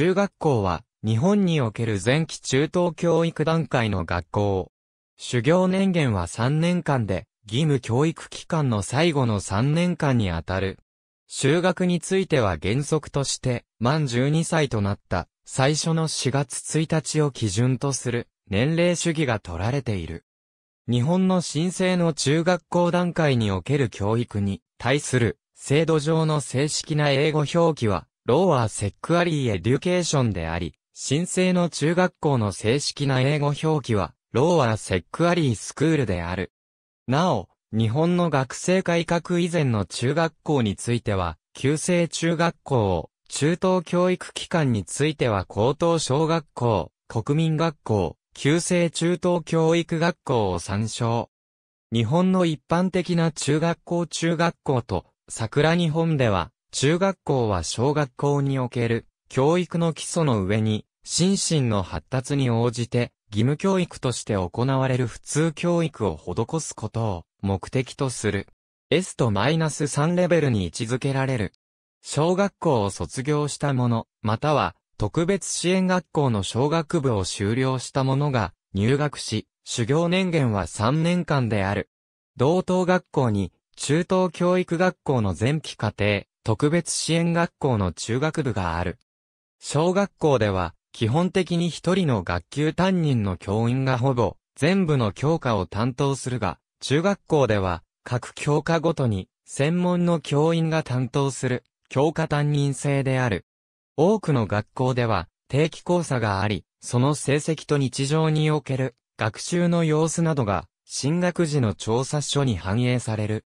中学校は、日本における前期中等教育段階の学校。修行年限は3年間で、義務教育期間の最後の3年間にあたる。修学については原則として、満12歳となった最初の4月1日を基準とする年齢主義が取られている。日本の申請の中学校段階における教育に対する制度上の正式な英語表記はローアセックアリーエデュケーションであり、新生の中学校の正式な英語表記は、ローアセックアリースクールである。なお、日本の学生改革以前の中学校については、旧制中学校を、中等教育機関については高等小学校、国民学校、旧制中等教育学校を参照。日本の一般的な中学校中学校と、桜日本では、中学校は小学校における教育の基礎の上に、心身の発達に応じて義務教育として行われる普通教育を施すことを目的とする。S とマイナス3レベルに位置づけられる。小学校を卒業した者、または特別支援学校の小学部を修了した者が入学し、修行年限は3年間である。同等学校に中等教育学校の前期課程、特別支援学校の中学部がある。小学校では、基本的に一人の学級担任の教員がほぼ、全部の教科を担当するが、中学校では、各教科ごとに、専門の教員が担当する、教科担任制である。多くの学校では、定期講座があり、その成績と日常における、学習の様子などが、進学時の調査書に反映される。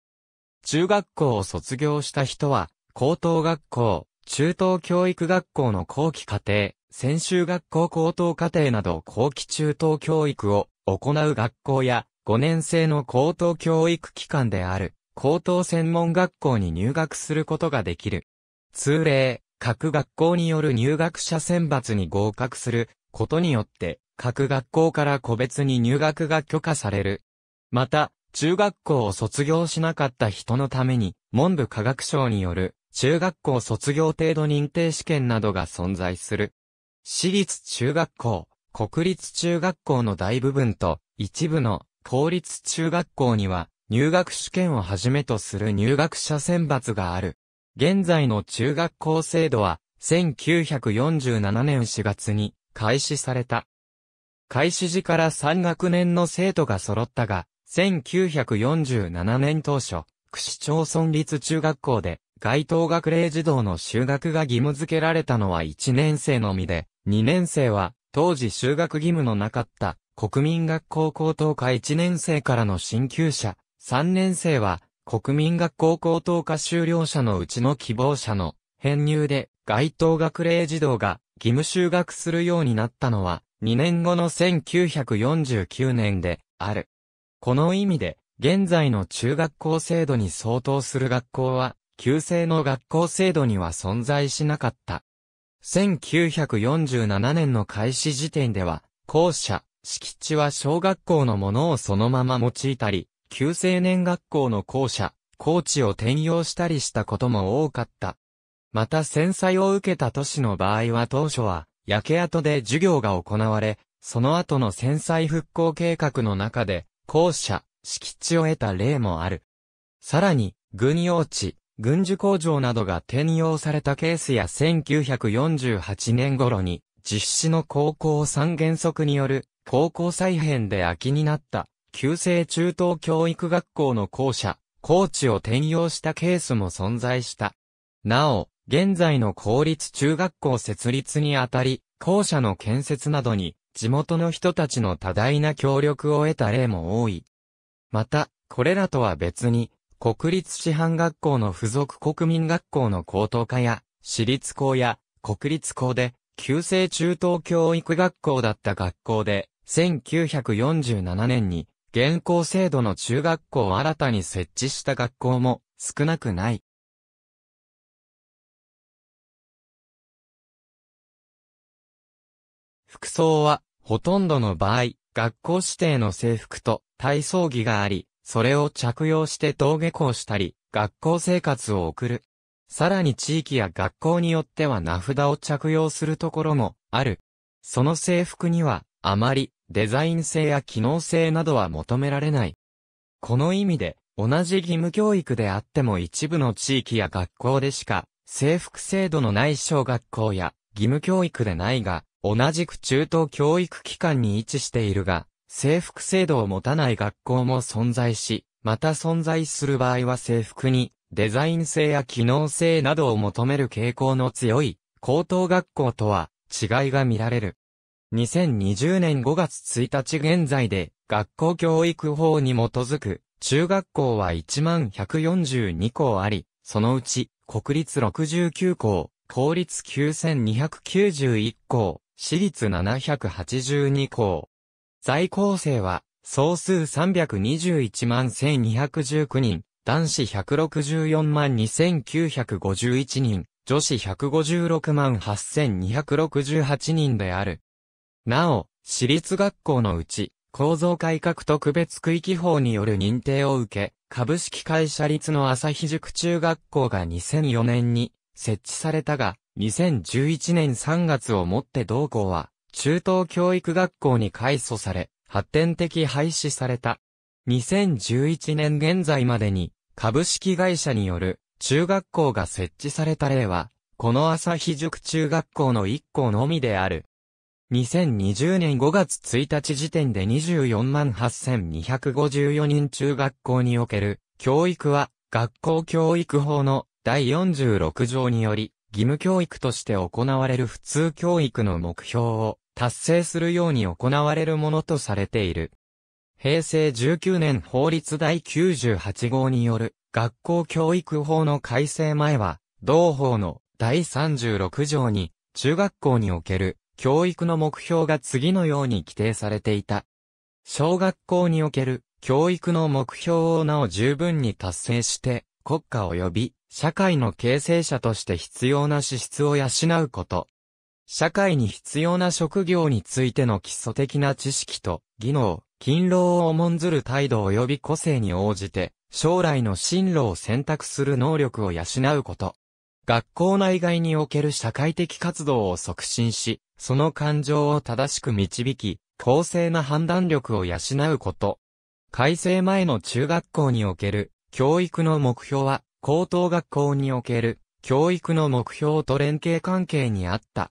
中学校を卒業した人は、高等学校、中等教育学校の後期課程、専修学校高等課程など後期中等教育を行う学校や、5年生の高等教育機関である、高等専門学校に入学することができる。通例、各学校による入学者選抜に合格することによって、各学校から個別に入学が許可される。また、中学校を卒業しなかった人のために、文部科学省による中学校卒業程度認定試験などが存在する。私立中学校、国立中学校の大部分と、一部の公立中学校には、入学試験をはじめとする入学者選抜がある。現在の中学校制度は、1947年4月に開始された。開始時から3学年の生徒が揃ったが、1947年当初、区市町村立中学校で該当学齢児童の就学が義務付けられたのは1年生のみで、2年生は当時就学義務のなかった国民学校高等科1年生からの進級者、3年生は国民学校高等科修了者のうちの希望者の編入で該当学齢児童が義務就学するようになったのは2年後の1949年である。この意味で現在の中学校制度に相当する学校は旧制の学校制度には存在しなかった。1947年の開始時点では、校舎、敷地は小学校のものをそのまま用いたり、旧青年学校の校舎、校地を転用したりしたことも多かった。また戦災を受けた都市の場合は当初は、焼け跡で授業が行われ、その後の戦災復興計画の中で、校舎、敷地を得た例もある。さらに、軍用地、軍需工場などが転用されたケースや1948年頃に実施の高校三原則による高校再編で空きになった旧制中等教育学校の校舎、校地を転用したケースも存在した。なお、現在の公立中学校設立にあたり、校舎の建設などに地元の人たちの多大な協力を得た例も多い。また、これらとは別に、国立師範学校の付属国民学校の高等科や、私立校や、国立校で、旧制中等教育学校だった学校で、1947年に、現行制度の中学校を新たに設置した学校も少なくない。服装は、ほとんどの場合、学校指定の制服と体操着があり、それを着用して登下校したり、学校生活を送る。さらに地域や学校によっては名札を着用するところもある。その制服には、あまりデザイン性や機能性などは求められない。この意味で、同じ義務教育であっても一部の地域や学校でしか、制服制度のない小学校や義務教育でないが、同じく中等教育機関に位置しているが、制服制度を持たない学校も存在し、また存在する場合は制服にデザイン性や機能性などを求める傾向の強い高等学校とは違いが見られる。2020年5月1日現在で学校教育法に基づく中学校は1142校あり、そのうち国立69校、公立9291校、私立782校、在校生は、総数321万1219人、男子164万2951人、女子156万8268人である。なお、私立学校のうち、構造改革特別区域法による認定を受け、株式会社立の朝日塾中学校が2004年に設置されたが、2011年3月をもって同校は中等教育学校に改組され、発展的廃止された。2011年現在までに、株式会社による中学校が設置された例は、この朝日塾中学校の1校のみである。2020年5月1日時点で24万8254人中学校における教育は学校教育法の第46条により義務教育として行われる普通教育の目標を達成するように行われるものとされている。平成19年法律第98号による学校教育法の改正前は、同法の第36条に中学校における教育の目標が次のように規定されていた。小学校における教育の目標をなお十分に達成して国家及び社会の形成者として必要な資質を養うこと。社会に必要な職業についての基礎的な知識と、技能、勤労を重んずる態度及び個性に応じて、将来の進路を選択する能力を養うこと。学校内外における社会的活動を促進し、その感情を正しく導き、公正な判断力を養うこと。改正前の中学校における教育の目標は、高等学校における教育の目標と連携関係にあった。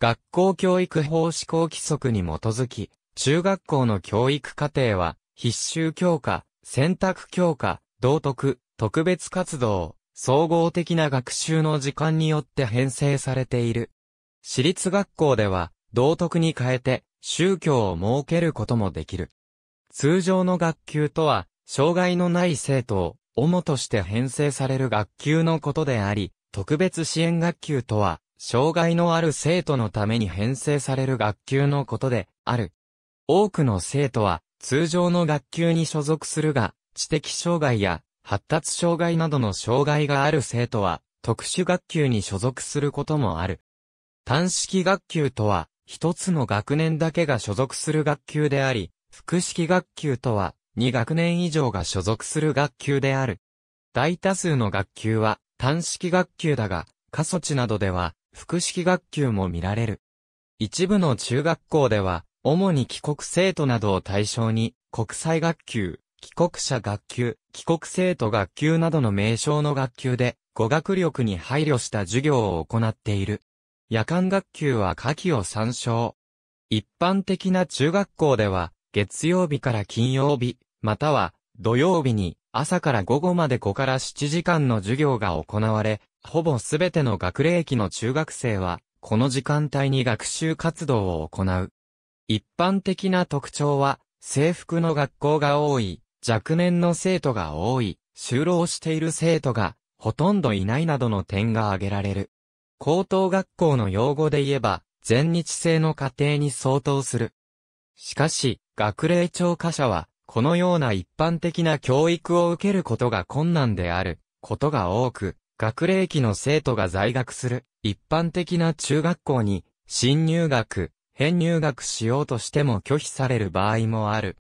学校教育法施行規則に基づき、中学校の教育課程は、必修教科、選択教科、道徳、特別活動、総合的な学習の時間によって編成されている。私立学校では、道徳に変えて、宗教を設けることもできる。通常の学級とは、障害のない生徒を、主として編成される学級のことであり、特別支援学級とは、障害のある生徒のために編成される学級のことである。多くの生徒は通常の学級に所属するが、知的障害や発達障害などの障害がある生徒は特殊学級に所属することもある。単式学級とは、一つの学年だけが所属する学級であり、複式学級とは、2学年以上が所属する学級である。大多数の学級は単式学級だが、過疎地などでは複式学級も見られる。一部の中学校では、主に帰国生徒などを対象に、国際学級、帰国者学級、帰国生徒学級などの名称の学級で、語学力に配慮した授業を行っている。夜間学級は下記を参照。一般的な中学校では、月曜日から金曜日、または土曜日に朝から午後まで5から7時間の授業が行われ、ほぼすべての学齢期の中学生は、この時間帯に学習活動を行う。一般的な特徴は、制服の学校が多い、若年の生徒が多い、就労している生徒が、ほとんどいないなどの点が挙げられる。高等学校の用語で言えば、全日制の家庭に相当する。しかし、学齢超過者は、このような一般的な教育を受けることが困難であることが多く、学齢期の生徒が在学する一般的な中学校に新入学、編入学しようとしても拒否される場合もある。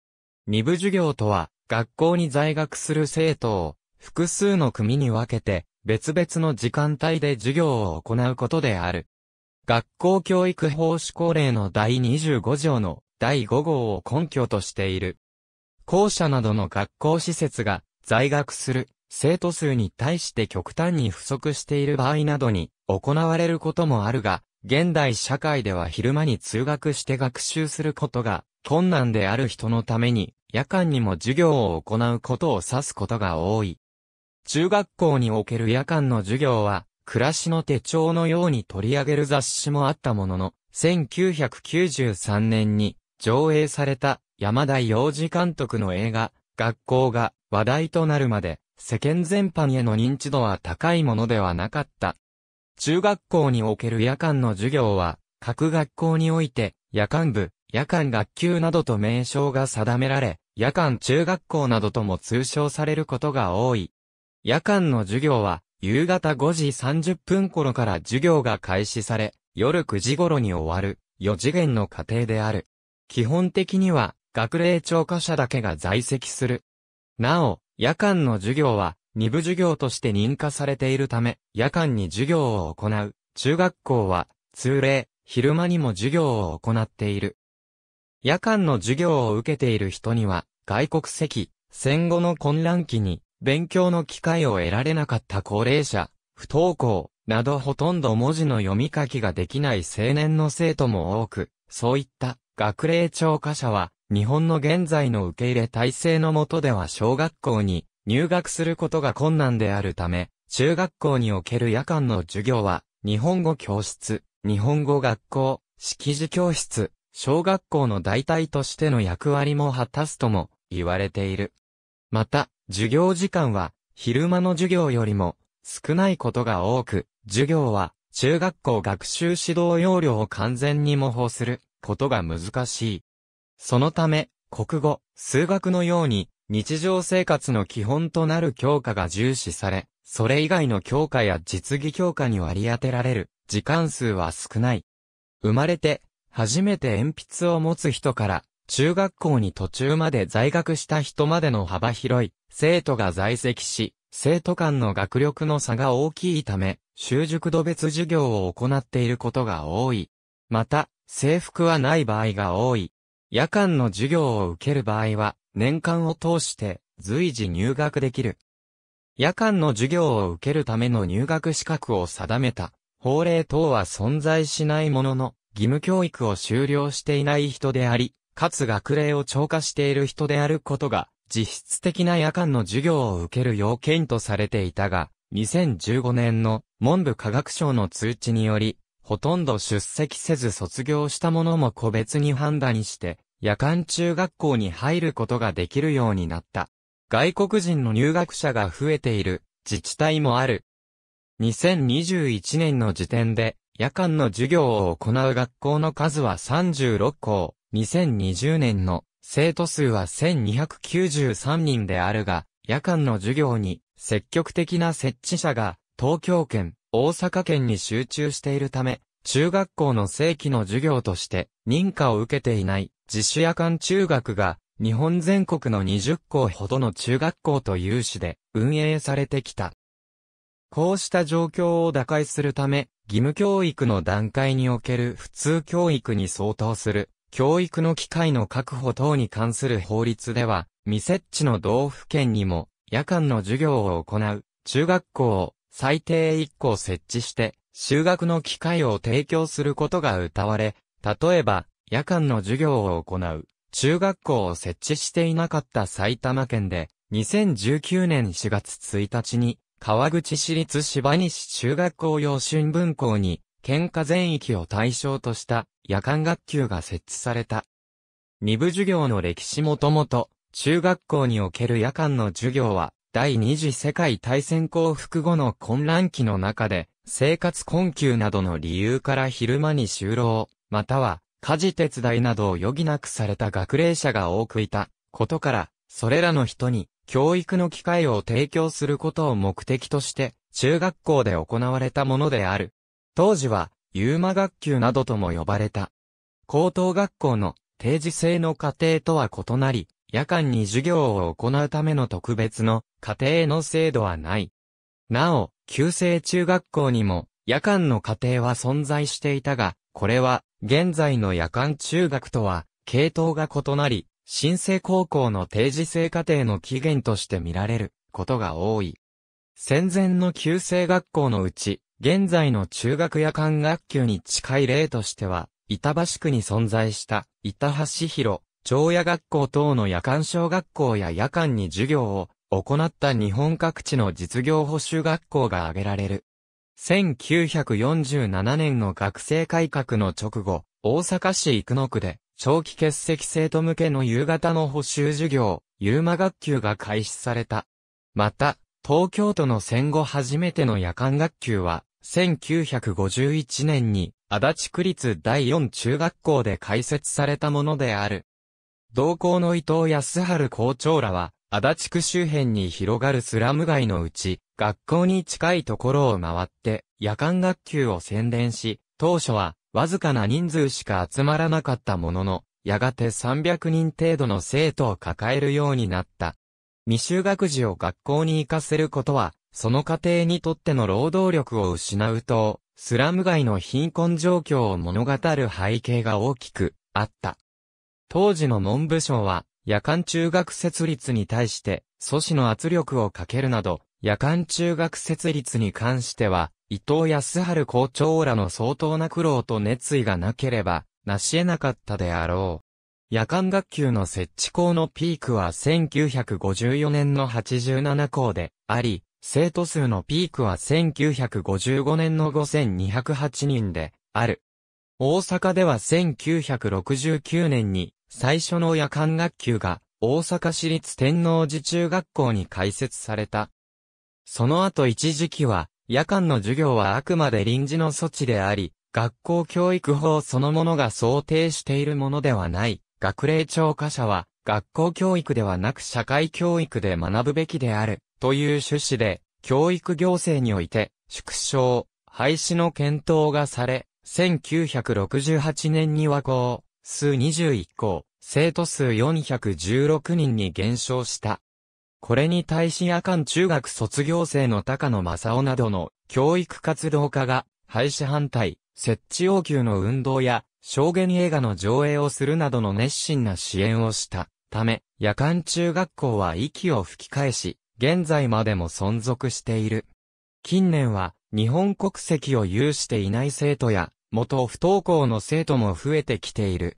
二部授業とは、学校に在学する生徒を複数の組に分けて別々の時間帯で授業を行うことである。学校教育法施行令の第25条の第5号を根拠としている。校舎などの学校施設が在学する生徒数に対して極端に不足している場合などに行われることもあるが、現代社会では昼間に通学して学習することが困難である人のために夜間にも授業を行うことを指すことが多い。中学校における夜間の授業は暮らしの手帳のように取り上げる雑誌もあったものの、1993年に上映された山田洋次監督の映画、学校が話題となるまで、世間全般への認知度は高いものではなかった。中学校における夜間の授業は、各学校において、夜間部、夜間学級などと名称が定められ、夜間中学校などとも通称されることが多い。夜間の授業は、夕方5時30分頃から授業が開始され、夜9時頃に終わる、4次元の過程である。基本的には、学齢聴過者だけが在籍する。なお、夜間の授業は、二部授業として認可されているため、夜間に授業を行う、中学校は、通例、昼間にも授業を行っている。夜間の授業を受けている人には、外国籍、戦後の混乱期に、勉強の機会を得られなかった高齢者、不登校、などほとんど文字の読み書きができない青年の生徒も多く、そういった学齢聴過者は、日本の現在の受け入れ体制の下では小学校に入学することが困難であるため、中学校における夜間の授業は、日本語教室、日本語学校、識字教室、小学校の代替としての役割も果たすとも言われている。また、授業時間は昼間の授業よりも少ないことが多く、授業は中学校学習指導要領を完全に模倣することが難しい。そのため、国語、数学のように、日常生活の基本となる教科が重視され、それ以外の教科や実技教科に割り当てられる時間数は少ない。生まれて、初めて鉛筆を持つ人から、中学校に途中まで在学した人までの幅広い、生徒が在籍し、生徒間の学力の差が大きいため、習熟度別授業を行っていることが多い。また、制服はない場合が多い。夜間の授業を受ける場合は、年間を通して随時入学できる。夜間の授業を受けるための入学資格を定めた法令等は存在しないものの、義務教育を修了していない人であり、かつ学齢を超過している人であることが、実質的な夜間の授業を受ける要件とされていたが、2015年の文部科学省の通知により、ほとんど出席せず卒業した者も個別に判断して、夜間中学校に入ることができるようになった。外国人の入学者が増えている自治体もある。2021年の時点で夜間の授業を行う学校の数は36校、2020年の生徒数は1293人であるが、夜間の授業に積極的な設置者が東京圏、大阪圏に集中しているため、中学校の正規の授業として認可を受けていない自主夜間中学が、日本全国の20校ほどの中学校と有志で運営されてきた。こうした状況を打開するため、義務教育の段階における普通教育に相当する、教育の機会の確保等に関する法律では、未設置の道府県にも、夜間の授業を行う、中学校を最低1校設置して、修学の機会を提供することが謳われ、例えば、夜間の授業を行う中学校を設置していなかった埼玉県で、2019年4月1日に、川口市立芝西中学校用新聞校に、県下全域を対象とした夜間学級が設置された。二部授業の歴史もともと、中学校における夜間の授業は、第二次世界大戦降伏後の混乱期の中で、生活困窮などの理由から昼間に就労、または家事手伝いなどを余儀なくされた学齢者が多くいたことから、それらの人に教育の機会を提供することを目的として、中学校で行われたものである。当時は、ユーマ学級などとも呼ばれた。高等学校の定時制の過程とは異なり、夜間に授業を行うための特別の家程の制度はない。なお、旧制中学校にも夜間の家程は存在していたが、これは、現在の夜間中学とは、系統が異なり、新生高校の定時制課程の起源として見られることが多い。戦前の旧制学校のうち、現在の中学夜間学級に近い例としては、板橋区に存在した、板橋広、長夜学校等の夜間小学校や夜間に授業を行った日本各地の実業補修学校が挙げられる。1947年の学生改革の直後、大阪市生野区で、長期欠席生徒向けの夕方の補習授業、夕間学級が開始された。また、東京都の戦後初めての夜間学級は、1951年に、足立区立第四中学校で開設されたものである。同校の伊藤康春校長らは、足立区周辺に広がるスラム街のうち、学校に近いところを回って、夜間学級を宣伝し、当初は、わずかな人数しか集まらなかったものの、やがて300人程度の生徒を抱えるようになった。未就学児を学校に行かせることは、その家庭にとっての労働力を失うと、スラム街の貧困状況を物語る背景が大きくあった。当時の文部省は、夜間中学設立に対して、阻止の圧力をかけるなど、夜間中学設立に関しては、伊藤康春校長らの相当な苦労と熱意がなければ、成し得なかったであろう。夜間学級の設置校のピークは1954年の87校であり、生徒数のピークは1955年の5208人である。大阪では1969年に最初の夜間学級が大阪市立天王寺中学校に開設された。その後一時期は、夜間の授業はあくまで臨時の措置であり、学校教育法そのものが想定しているものではない。学齢聴科者は、学校教育ではなく社会教育で学ぶべきである、という趣旨で、教育行政において、縮小、廃止の検討がされ、1968年には校、数21校、生徒数416人に減少した。これに対し夜間中学卒業生の高野正夫などの教育活動家が廃止反対、設置要求の運動や証言映画の上映をするなどの熱心な支援をしたため、夜間中学校は息を吹き返し、現在までも存続している。近年は日本国籍を有していない生徒や元不登校の生徒も増えてきている。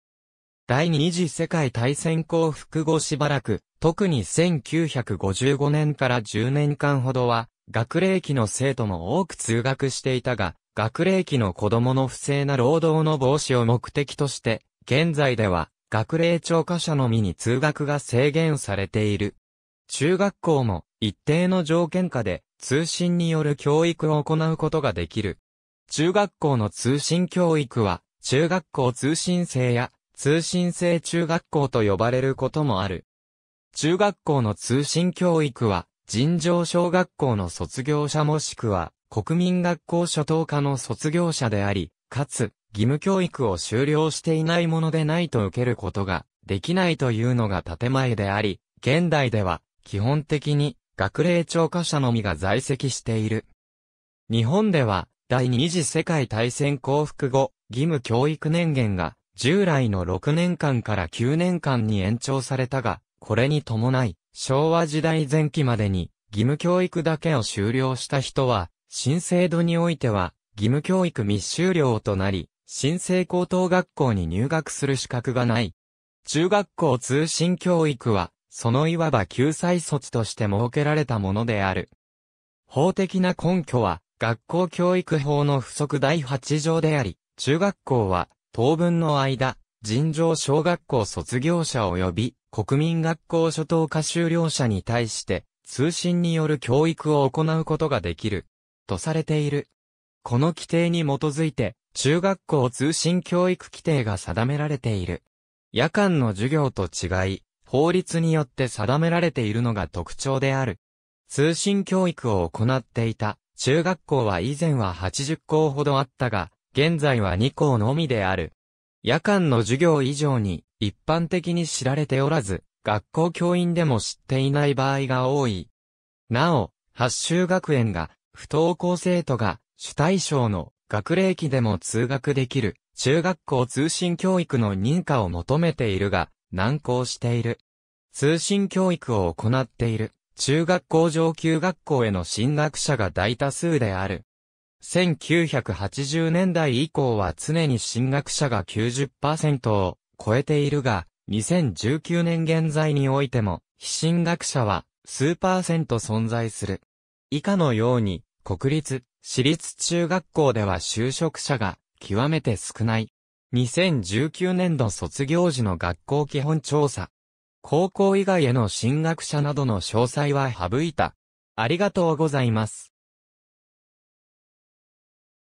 第二次世界大戦降伏後しばらく、特に1955年から10年間ほどは、学齢期の生徒も多く通学していたが、学齢期の子供の不正な労働の防止を目的として、現在では、学齢超科者のみに通学が制限されている。中学校も、一定の条件下で、通信による教育を行うことができる。中学校の通信教育は、中学校通信制や通信制中学校と呼ばれることもある。中学校の通信教育は、尋常小学校の卒業者もしくは、国民学校初等科の卒業者であり、かつ、義務教育を修了していないものでないと受けることができないというのが建前であり、現代では基本的に学齢超科者のみが在籍している。日本では第二次世界大戦降伏後、義務教育年限が従来の6年間から9年間に延長されたが、これに伴い、昭和時代前期までに義務教育だけを修了した人は、新制度においては義務教育未修了となり、新生高等学校に入学する資格がない。中学校通信教育は、そのいわば救済措置として設けられたものである。法的な根拠は、学校教育法の不足第8条であり、中学校は、当分の間、尋常小学校卒業者及び国民学校初等科修了者に対して通信による教育を行うことができるとされている。この規定に基づいて中学校通信教育規定が定められている。夜間の授業と違い、法律によって定められているのが特徴である。通信教育を行っていた中学校は以前は80校ほどあったが、現在は2校のみである。夜間の授業以上に一般的に知られておらず、学校教員でも知っていない場合が多い。なお、八州学園が不登校生徒が主対象の学齢期でも通学できる中学校通信教育の認可を求めているが難航している。通信教育を行っている中学校上級学校への進学者が大多数である。1980年代以降は常に進学者が90%を超えているが、2019年現在においても、非進学者は数パーセント存在する。以下のように、国立、私立中学校では就職者が極めて少ない。2019年度卒業時の学校基本調査。高校以外への進学者などの詳細は省いた。ありがとうございます。